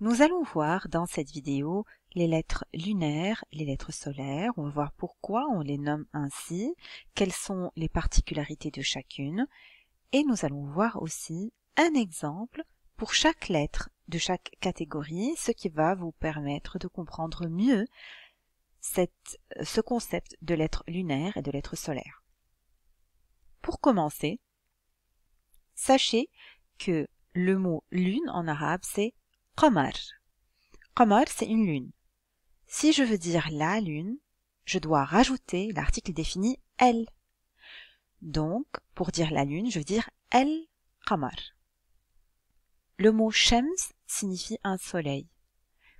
Nous allons voir dans cette vidéo les lettres lunaires, les lettres solaires, on va voir pourquoi on les nomme ainsi, quelles sont les particularités de chacune, et nous allons voir aussi un exemple pour chaque lettre de chaque catégorie, ce qui va vous permettre de comprendre mieux ce concept de lettres lunaires et de lettres solaires. Pour commencer, sachez que le mot lune en arabe c'est Qamar. Qamar, c'est une lune. Si je veux dire la lune, je dois rajouter l'article défini elle. Donc, pour dire la lune, je veux dire elle qamar. Le mot shems signifie un soleil.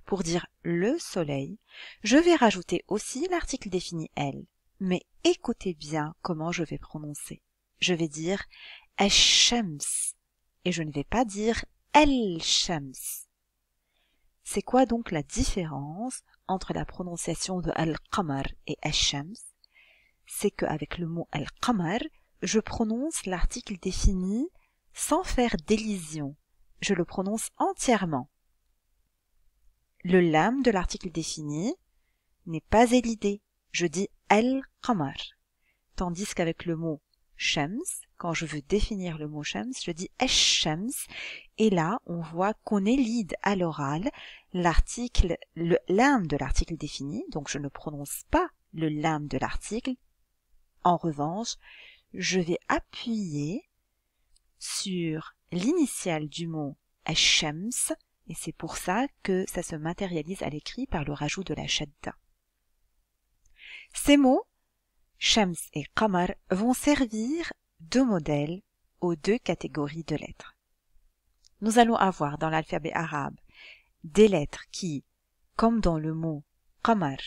Pour dire le soleil, je vais rajouter aussi l'article défini elle. Mais écoutez bien comment je vais prononcer. Je vais dire Eshems et je ne vais pas dire el shems ». C'est quoi donc la différence entre la prononciation de Al-Qamar et Al-Shams C'est qu'avec le mot Al-Qamar, je prononce l'article défini sans faire d'élision. Je le prononce entièrement. Le lame de l'article défini n'est pas élidé. Je dis Al-Qamar. Tandis qu'avec le mot Shams, quand je veux définir le mot shams, je dis esh Et là, on voit qu'on élide à l'oral l'article, le lame de l'article défini. Donc, je ne prononce pas le lame de l'article. En revanche, je vais appuyer sur l'initiale du mot shams et c'est pour ça que ça se matérialise à l'écrit par le rajout de la shadda. Ces mots, shams et qamar, vont servir deux modèles aux deux catégories de lettres. Nous allons avoir dans l'alphabet arabe des lettres qui, comme dans le mot qamar,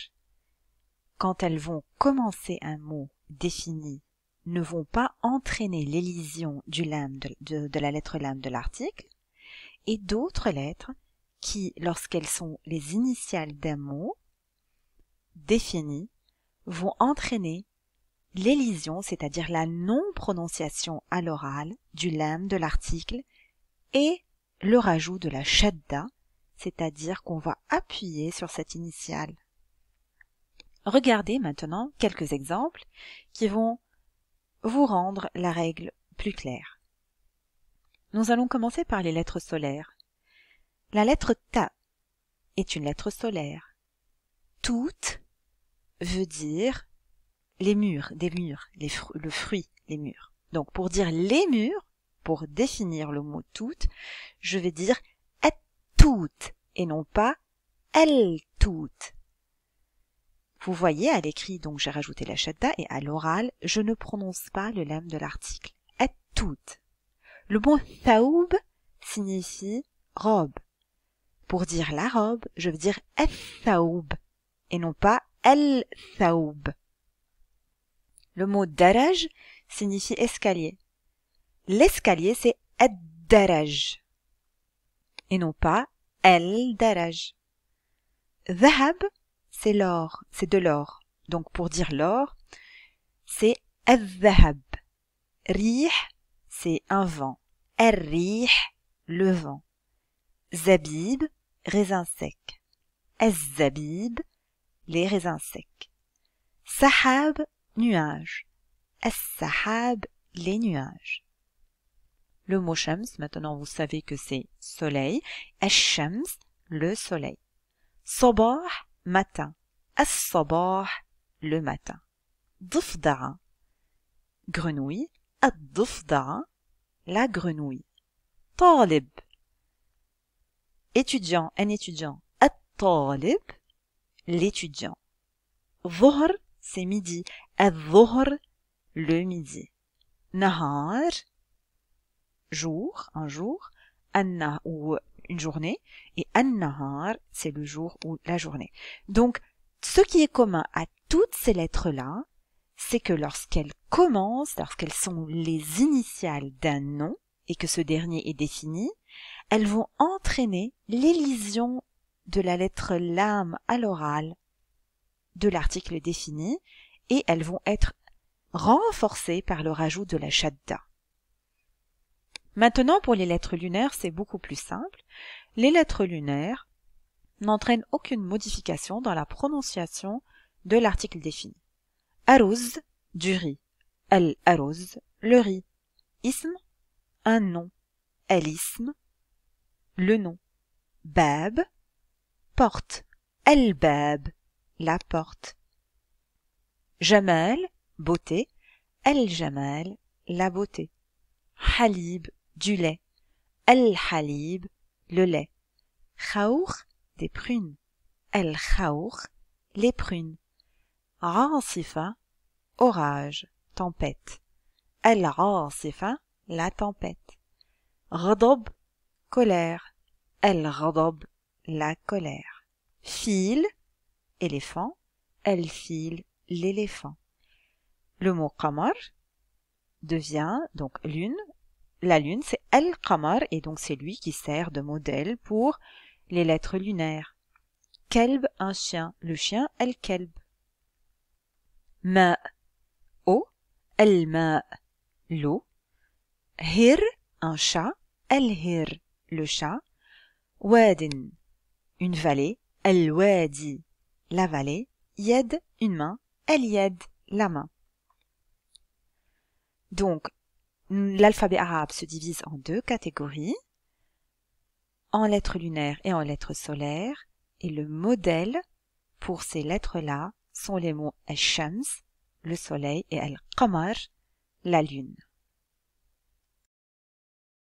quand elles vont commencer un mot défini, ne vont pas entraîner l'élision du de, de la lettre lame de l'article, et d'autres lettres qui, lorsqu'elles sont les initiales d'un mot défini, vont entraîner l'élision, c'est-à-dire la non-prononciation à l'oral du lame de l'article, et le rajout de la shadda, c'est-à-dire qu'on va appuyer sur cette initiale. Regardez maintenant quelques exemples qui vont vous rendre la règle plus claire. Nous allons commencer par les lettres solaires. La lettre ta est une lettre solaire. Toute veut dire les murs, des murs, le fruit, les murs. Donc pour dire les murs, pour définir le mot toutes, je vais dire et toutes et non pas elles toutes. Vous voyez, à l'écrit, donc j'ai rajouté la chata et à l'oral, je ne prononce pas le lemme de l'article. Et toutes. Le mot saoub » signifie robe. Pour dire la robe, je veux dire et saoub » et non pas elle saoub ». Le mot daraj signifie escalier. L'escalier, c'est ad-daraj. Et non pas el daraj Zahab, c'est l'or, c'est de l'or. Donc pour dire l'or, c'est al-zahab. Rih, c'est un vent. Al-rih, le vent. Zabib, raisin sec. Az-zabib, les raisins secs. Sahab, nuage. As-sahab, les nuages. Le mot shams, maintenant vous savez que c'est soleil. Ash-shams, le soleil. Sabah, matin. As-sabah, le matin. Dufdara, grenouille. ad la grenouille. Talib, étudiant, un étudiant. ad talib l'étudiant. Dhuhr, c'est midi le midi nahar » jour un jour anna » ou une journée et an-nahar » c'est le jour ou la journée. Donc ce qui est commun à toutes ces lettres-là, c'est que lorsqu'elles commencent, lorsqu'elles sont les initiales d'un nom et que ce dernier est défini, elles vont entraîner l'élision de la lettre lame à l'oral de l'article défini et elles vont être renforcées par le rajout de la shadda. Maintenant, pour les lettres lunaires, c'est beaucoup plus simple. Les lettres lunaires n'entraînent aucune modification dans la prononciation de l'article défini. Aruz, du riz. elle aruz le riz. Ism, un nom. elle ism le nom. Bab, porte. El bab la porte. Jamal, beauté. El-Jamal, la beauté. Halib, du lait. El-Halib, le lait. Khaour, des prunes. El-Khaour, les prunes. Rancifa orage, tempête. el Rancifa la tempête. Radob, colère. El-Radob, la colère. Fil, éléphant. El-Fil, l'éléphant. Le mot qamar devient donc lune. La lune, c'est el qamar et donc c'est lui qui sert de modèle pour les lettres lunaires. Kelb, un chien. Le chien, el kelb Ma, eau. Al-ma, l'eau. Hir, un chat. el hir le chat. Wadin, une vallée. Al-wadi, la vallée. Yed, une main elle y aide la main. Donc, l'alphabet arabe se divise en deux catégories, en lettres lunaires et en lettres solaires, et le modèle pour ces lettres-là sont les mots Shams, le soleil, et al-Qamar, la lune.